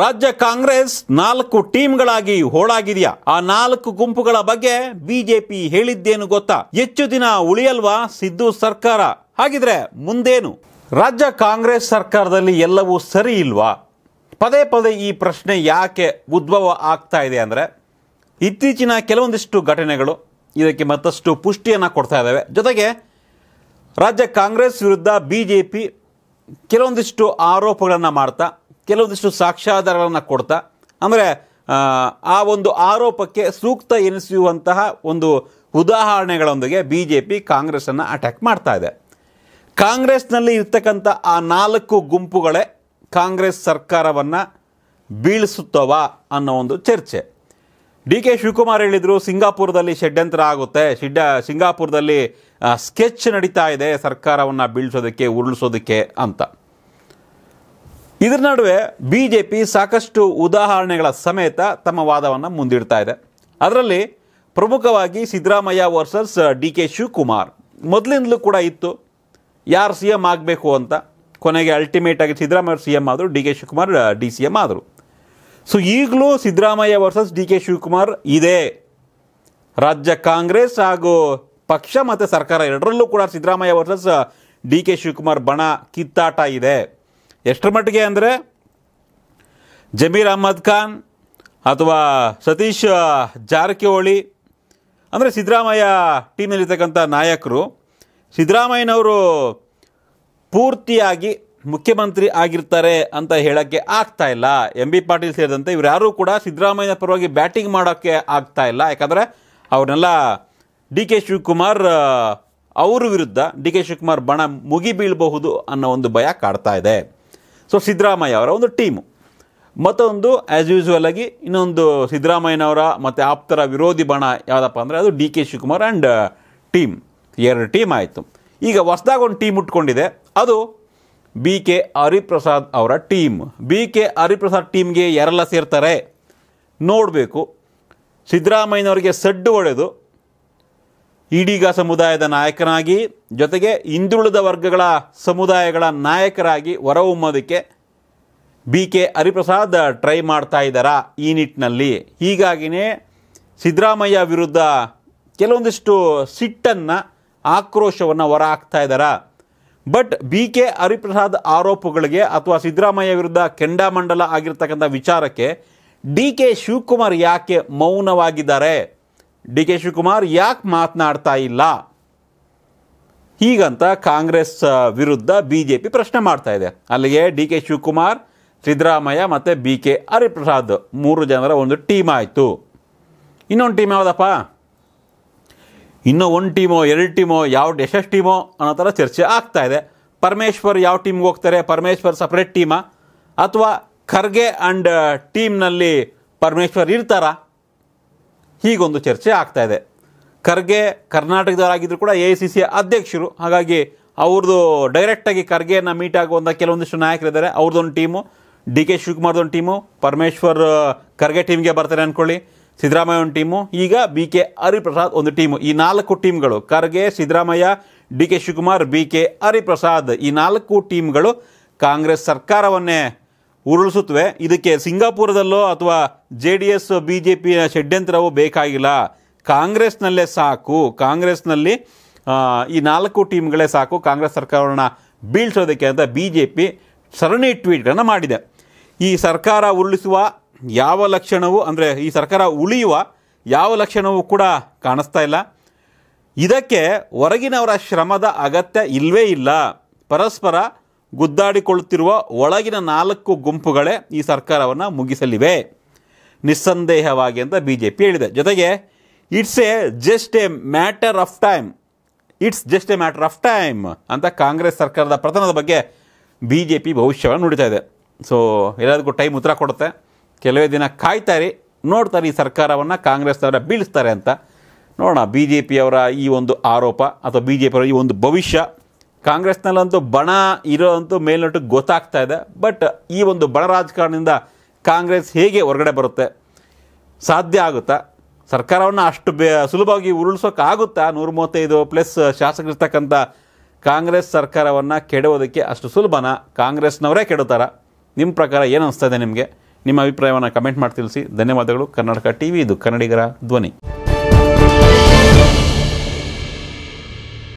ರಾಜ್ಯ ಕಾಂಗ್ರೆಸ್ ನಾಲ್ಕು ಟೀಮ್ಗಳಾಗಿ ಹೋಳಾಗಿದೆಯಾ ಆ ನಾಲ್ಕು ಗುಂಪುಗಳ ಬಗ್ಗೆ ಬಿಜೆಪಿ ಹೇಳಿದ್ದೇನು ಗೊತ್ತಾ ಹೆಚ್ಚು ದಿನ ಉಳಿಯಲ್ವಾ ಸಿದ್ದು ಸರ್ಕಾರ ಹಾಗಿದ್ರೆ ಮುಂದೇನು ರಾಜ್ಯ ಕಾಂಗ್ರೆಸ್ ಸರ್ಕಾರದಲ್ಲಿ ಎಲ್ಲವೂ ಸರಿ ಇಲ್ವಾ ಪದೇ ಪದೇ ಈ ಪ್ರಶ್ನೆ ಯಾಕೆ ಉದ್ಭವ ಆಗ್ತಾ ಇದೆ ಅಂದರೆ ಇತ್ತೀಚಿನ ಕೆಲವೊಂದಿಷ್ಟು ಘಟನೆಗಳು ಇದಕ್ಕೆ ಮತ್ತಷ್ಟು ಪುಷ್ಟಿಯನ್ನು ಕೊಡ್ತಾ ಇದ್ದಾವೆ ಜೊತೆಗೆ ರಾಜ್ಯ ಕಾಂಗ್ರೆಸ್ ವಿರುದ್ಧ ಬಿ ಜೆ ಪಿ ಕೆಲವೊಂದಿಷ್ಟು ಆರೋಪಗಳನ್ನು ಮಾಡ್ತಾ ಕೆಲವೊಂದಿಷ್ಟು ಸಾಕ್ಷ್ಯಾಧಾರಗಳನ್ನು ಕೊಡ್ತಾ ಅಂದರೆ ಆ ಒಂದು ಆರೋಪಕ್ಕೆ ಸೂಕ್ತ ಎನಿಸುವಂತಹ ಒಂದು ಉದಾಹರಣೆಗಳೊಂದಿಗೆ ಬಿ ಜೆ ಪಿ ಕಾಂಗ್ರೆಸ್ಸನ್ನು ಅಟ್ಯಾಕ್ ಮಾಡ್ತಾ ಇದೆ ಕಾಂಗ್ರೆಸ್ನಲ್ಲಿ ಇರ್ತಕ್ಕಂಥ ಆ ನಾಲ್ಕು ಗುಂಪುಗಳೇ ಕಾಂಗ್ರೆಸ್ ಸರ್ಕಾರವನ್ನು ಬೀಳಿಸುತ್ತವ ಅನ್ನೋ ಒಂದು ಚರ್ಚೆ ಡಿ ಕೆ ಶಿವಕುಮಾರ್ ಹೇಳಿದರು ಸಿಂಗಾಪುರದಲ್ಲಿ ಷಡ್ಯಂತ್ರ ಆಗುತ್ತೆ ಶಿಡ್ಡ ಸಿಂಗಾಪುರದಲ್ಲಿ ಸ್ಕೆಚ್ ನಡೀತಾ ಇದೆ ಸರ್ಕಾರವನ್ನು ಬೀಳಿಸೋದಕ್ಕೆ ಉರುಳಿಸೋದಕ್ಕೆ ಅಂತ ಇದರ ನಡುವೆ ಬಿ ಜೆ ಪಿ ಸಾಕಷ್ಟು ಉದಾಹರಣೆಗಳ ಸಮೇತ ತಮ್ಮ ವಾದವನ್ನು ಮುಂದಿಡ್ತಾ ಇದೆ ಅದರಲ್ಲಿ ಪ್ರಮುಖವಾಗಿ Siddaramaiah versus D K Shivakumar ಮೊದಲಿಂದಲೂ ಕೂಡ ಇತ್ತು ಯಾರು ಸಿ ಎಮ್ ಆಗಬೇಕು ಅಂತ ಕೊನೆಗೆ ಅಲ್ಟಿಮೇಟಾಗಿ ಸಿದ್ದರಾಮಯ್ಯ ಸಿ ಎಮ್ ಆದರು D K Shivakumar D C M ಆದರು ಸೊ ಈಗಲೂ Siddaramaiah versus D K Shivakumar ಇದೆ ರಾಜ್ಯ ಕಾಂಗ್ರೆಸ್ ಹಾಗೂ ಪಕ್ಷ ಮತ್ತು ಸರ್ಕಾರ ಎರಡರಲ್ಲೂ ಕೂಡ Siddaramaiah versus D K Shivakumar ಬಣ ಕಿತ್ತಾಟ ಇದೆ ಎಷ್ಟರ ಮಟ್ಟಿಗೆ ಅಂದರೆ ಜಮೀರ್ ಅಹ್ಮದ್ ಖಾನ್ ಅಥವಾ ಸತೀಶ್ ಜಾರಕಿಹೊಳಿ ಅಂದರೆ ಸಿದ್ದರಾಮಯ್ಯ ಟೀಮಲ್ಲಿರ್ತಕ್ಕಂಥ ನಾಯಕರು ಸಿದ್ದರಾಮಯ್ಯನವರು ಪೂರ್ತಿಯಾಗಿ ಮುಖ್ಯಮಂತ್ರಿ ಆಗಿರ್ತಾರೆ ಅಂತ ಹೇಳೋಕ್ಕೆ ಆಗ್ತಾ ಇಲ್ಲ ಎಂ ಬಿ ಪಾಟೀಲ್ ಸೇರಿದಂತೆ ಇವರು ಯಾರೂ ಕೂಡ ಸಿದ್ದರಾಮಯ್ಯನ ಪರವಾಗಿ ಬ್ಯಾಟಿಂಗ್ ಮಾಡೋಕ್ಕೆ ಆಗ್ತಾ ಇಲ್ಲ ಯಾಕಂದರೆ ಅವ್ರನ್ನೆಲ್ಲ ಡಿ ಕೆ ಶಿವಕುಮಾರ್ ಅವ್ರ ವಿರುದ್ಧ ಡಿ ಕೆ ಶಿವಕುಮಾರ್ ಬಣ ಮುಗಿಬೀಳಬಹುದು ಅನ್ನೋ ಒಂದು ಭಯ ಕಾಡ್ತಾ ಇದೆ ಸೊ ಸಿದ್ದರಾಮಯ್ಯ ಅವರ ಒಂದು ಟೀಮು ಮತ್ತೊಂದು ಆ್ಯಸ್ ಯೂಸ್ವಲ್ ಆಗಿ ಇನ್ನೊಂದು ಸಿದ್ದರಾಮಯ್ಯನವರ ಮತ್ತು ಆಪ್ತರ ವಿರೋಧಿ ಬಣ ಯಾವುದಪ್ಪ ಅಂದರೆ ಅದು D K Shivakumar and team uh, ಎರಡು ಟೀಮ್ ಆಯಿತು ಈಗ ಹೊಸ್ದಾಗಿ ಒಂದು ಟೀಮ್ ಉಟ್ಕೊಂಡಿದೆ ಅದು ಬಿ ಕೆ ಹರಿಪ್ರಸಾದ್ ಅವರ ಟೀಮ್ ಬಿ ಕೆ ಹರಿಪ್ರಸಾದ್ ಟೀಮ್ಗೆ ಯಾರೆಲ್ಲ ಸೇರ್ತಾರೆ ನೋಡಬೇಕು ಸಿದ್ದರಾಮಯ್ಯನವರಿಗೆ ಸಡ್ಡು ಹೊಡೆದು ಇಡೀಗ ಸಮುದಾಯದ ನಾಯಕನಾಗಿ ಜೊತೆಗೆ ಹಿಂದುಳಿದ ವರ್ಗಗಳ ಸಮುದಾಯಗಳ ನಾಯಕರಾಗಿ ಹೊರಹೊಮ್ಮೋದಕ್ಕೆ ಬಿ ಕೆ ಹರಿಪ್ರಸಾದ್ ಟ್ರೈ ಮಾಡ್ತಾ ಇದ್ದಾರಾ ಈ ನಿಟ್ಟಿನಲ್ಲಿ ಹೀಗಾಗಿಯೇ ಸಿದ್ದರಾಮಯ್ಯ ವಿರುದ್ಧ ಕೆಲವೊಂದಿಷ್ಟು ಸಿಟ್ಟನ್ನು ಆಕ್ರೋಶವನ್ನು ಹೊರ ಹಾಕ್ತಾ ಇದ್ದಾರಾ ಬಟ್ ಬಿ ಕೆ ಹರಿಪ್ರಸಾದ್ ಆರೋಪಗಳಿಗೆ ಅಥವಾ ಸಿದ್ದರಾಮಯ್ಯ ವಿರುದ್ಧ ಕೆಂಡಾಮಂಡಲ ಆಗಿರ್ತಕ್ಕಂಥ ವಿಚಾರಕ್ಕೆ ಡಿ ಕೆ ಶಿವಕುಮಾರ್ ಯಾಕೆ ಮೌನವಾಗಿದ್ದಾರೆ ಡಿ ಕೆ ಶಿವಕುಮಾರ್ ಯಾಕೆ ಮಾತನಾಡ್ತಾ ಇಲ್ಲ ಹೀಗಂತ ಕಾಂಗ್ರೆಸ್ ವಿರುದ್ಧ ಬಿ ಜೆ ಪಿ ಪ್ರಶ್ನೆ ಮಾಡ್ತಾ ಇದೆ ಅಲ್ಲಿಗೆ ಡಿ ಕೆ ಶಿವಕುಮಾರ್ ಸಿದ್ದರಾಮಯ್ಯ ಮತ್ತು ಬಿ ಕೆ ಹರಿಪ್ರಸಾದ್ ಮೂರು ಜನರ ಒಂದು ಟೀಮ್ ಆಯಿತು ಇನ್ನೊಂದು ಟೀಮ್ ಯಾವುದಪ್ಪ ಇನ್ನೂ ಒಂದು ಟೀಮೋ ಎರಡು ಟೀಮೋ ಯಾವ ಎಷ್ಟು ಟೀಮೋ ಅನ್ನೋ ಥರ ಚರ್ಚೆ ಆಗ್ತಾ ಇದೆ ಪರಮೇಶ್ವರ್ ಯಾವ ಟೀಮ್ಗೆ ಹೋಗ್ತಾರೆ ಪರಮೇಶ್ವರ್ ಸಪ್ರೇಟ್ ಟೀಮಾ ಅಥವಾ ಖರ್ಗೆ ಆ್ಯಂಡ್ ಟೀಮ್ನಲ್ಲಿ ಪರಮೇಶ್ವರ್ ಇರ್ತಾರಾ ಹೀಗೊಂದು ಚರ್ಚೆ ಆಗ್ತಾ ಇದೆ ಖರ್ಗೆ ಕರ್ನಾಟಕದವರಾಗಿದ್ದರೂ ಕೂಡ ಎ ಐ ಸಿ ಅಧ್ಯಕ್ಷರು ಹಾಗಾಗಿ ಅವ್ರದ್ದು ಡೈರೆಕ್ಟಾಗಿ ಖರ್ಗೆಯನ್ನು ಮೀಟ್ ಆಗುವಂಥ ಕೆಲವೊಂದಿಷ್ಟು ನಾಯಕರಿದ್ದಾರೆ ಅವ್ರದ್ದೊಂದು ಟೀಮು ಡಿ ಕೆ ಶಿವಕುಮಾರ್ದೊಂದು ಟೀಮು ಪರಮೇಶ್ವರ್ ಖರ್ಗೆ ಟೀಮ್ಗೆ ಬರ್ತಾರೆ ಅಂದ್ಕೊಳ್ಳಿ ಸಿದ್ದರಾಮಯ್ಯ ಒಂದು ಟೀಮು ಈಗ ಬಿ ಕೆ ಹರಿಪ್ರಸಾದ್ ಒಂದು ಟೀಮು ಈ ನಾಲ್ಕು ಟೀಮ್ಗಳು Kharge Siddaramaiah D K Shivakumar B K Hariprasad ಈ ನಾಲ್ಕು ಟೀಮ್ಗಳು ಕಾಂಗ್ರೆಸ್ ಸರ್ಕಾರವನ್ನೇ ಉರುಳಿಸುತ್ತವೆ ಇದಕ್ಕೆ ಸಿಂಗಾಪುರದಲ್ಲೋ ಅಥವಾ J D S B J P ಷಡ್ಯಂತ್ರವೋ ಬೇಕಾಗಿಲ್ಲ ಕಾಂಗ್ರೆಸ್ನಲ್ಲೇ ಸಾಕು ಕಾಂಗ್ರೆಸ್ನಲ್ಲಿ ಈ ನಾಲ್ಕು ಟೀಮ್ಗಳೇ ಸಾಕು ಕಾಂಗ್ರೆಸ್ ಸರ್ಕಾರವನ್ನು ಬೀಳ್ಸೋದಕ್ಕೆ ಅಂತ ಬಿ ಜೆ ಪಿ ಸರಣಿ ಟ್ವೀಟ್ಗಳನ್ನು ಮಾಡಿದೆ ಈ ಸರ್ಕಾರ ಉರುಳಿಸುವ ಯಾವ ಲಕ್ಷಣವು ಅಂದರೆ ಈ ಸರ್ಕಾರ ಉಳಿಯುವ ಯಾವ ಲಕ್ಷಣವೂ ಕೂಡ ಕಾಣಿಸ್ತಾ ಇಲ್ಲ ಇದಕ್ಕೆ ಹೊರಗಿನವರ ಶ್ರಮದ ಅಗತ್ಯ ಇಲ್ಲವೇ ಇಲ್ಲ ಪರಸ್ಪರ ಗುದ್ದಾಡಿಕೊಳ್ಳುತ್ತಿರುವ ಒಳಗಿನ ನಾಲ್ಕು ಗುಂಪುಗಳೇ ಈ ಸರ್ಕಾರವನ್ನು ಮುಗಿಸಲಿವೆ ನಿಸ್ಸಂದೇಹವಾಗಿ ಅಂತ ಬಿ ಜೆ ಪಿ ಹೇಳಿದೆ ಜೊತೆಗೆ it's a just a matter of time it's just a matter of time ಅಂತ ಕಾಂಗ್ರೆಸ್ ಸರ್ಕಾರದ ಪ್ರತನದ ಬಗ್ಗೆ ಬಿ ಜೆ ಪಿ ಭವಿಷ್ಯವನ್ನು ನುಡಿತಾ ಇದೆ ಸೊ ಎಲ್ಲದಕ್ಕೂ ಟೈಮ್ ಉತ್ತರ ಕೊಡುತ್ತೆ ಕೆಲವೇ ದಿನ ಕಾಯ್ತಾರೆ ನೋಡ್ತಾರೆ ಈ ಸರ್ಕಾರವನ್ನು ಕಾಂಗ್ರೆಸ್ನವರ ಬೀಳಿಸ್ತಾರೆ ಅಂತ ನೋಡೋಣ ಬಿ ಜೆ ಪಿಯವರ ಈ ಒಂದು ಆರೋಪ ಅಥವಾ ಬಿ ಜೆ ಪಿಯವರ ಈ ಒಂದು ಭವಿಷ್ಯ ಕಾಂಗ್ರೆಸ್ನಲ್ಲಂತೂ ಬಣ ಇರೋ ಅಂತೂ ಮೇಲ್ನೋಟಕ್ಕೆ ಗೊತ್ತಾಗ್ತಾ ಇದೆ ಬಟ್ ಈ ಒಂದು ಬಣ ರಾಜಕಾರಣದಿಂದ ಕಾಂಗ್ರೆಸ್ ಹೇಗೆ ಹೊರಗಡೆ ಬರುತ್ತೆ ಸಾಧ್ಯ ಆಗುತ್ತಾ ಸರ್ಕಾರವನ್ನು ಅಷ್ಟು ಬೇ ಸುಲಭವಾಗಿ ಉರುಳಿಸೋಕ್ಕಾಗುತ್ತಾ ನೂರ ಮೂವತ್ತೈದು ಪ್ಲಸ್ ಶಾಸಕರಿರ್ತಕ್ಕಂಥ ಕಾಂಗ್ರೆಸ್ ಸರ್ಕಾರವನ್ನು ಕೆಡೋದಕ್ಕೆ ಅಷ್ಟು ಸುಲಭನ ಕಾಂಗ್ರೆಸ್ನವರೇ ಕೆಡುತ್ತಾರ ನಿಮ್ಮ ಪ್ರಕಾರ ಏನು ಅನಿಸ್ತಾ ಇದೆ ನಿಮಗೆ ನಿಮ್ಮ ಅಭಿಪ್ರಾಯವನ್ನು ಕಮೆಂಟ್ ಮಾಡಿ ತಿಳಿಸಿ ಧನ್ಯವಾದಗಳು ಕರ್ನಾಟಕ ಟಿ ವಿ ಇದು ಕನ್ನಡಿಗರ ಧ್ವನಿ